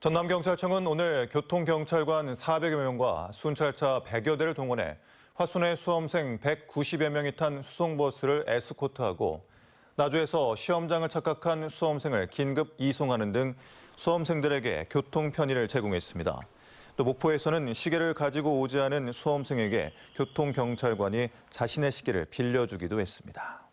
전남경찰청은 오늘 교통경찰관 400여 명과 순찰차 100여 대를 동원해 화순의 수험생 190여 명이 탄 수송버스를 에스코트하고 나주에서 시험장을 착각한 수험생을 긴급 이송하는 등 수험생들에게 교통 편의를 제공했습니다. 또 목포에서는 시계를 가지고 오지 않은 수험생에게 교통경찰관이 자신의 시계를 빌려주기도 했습니다.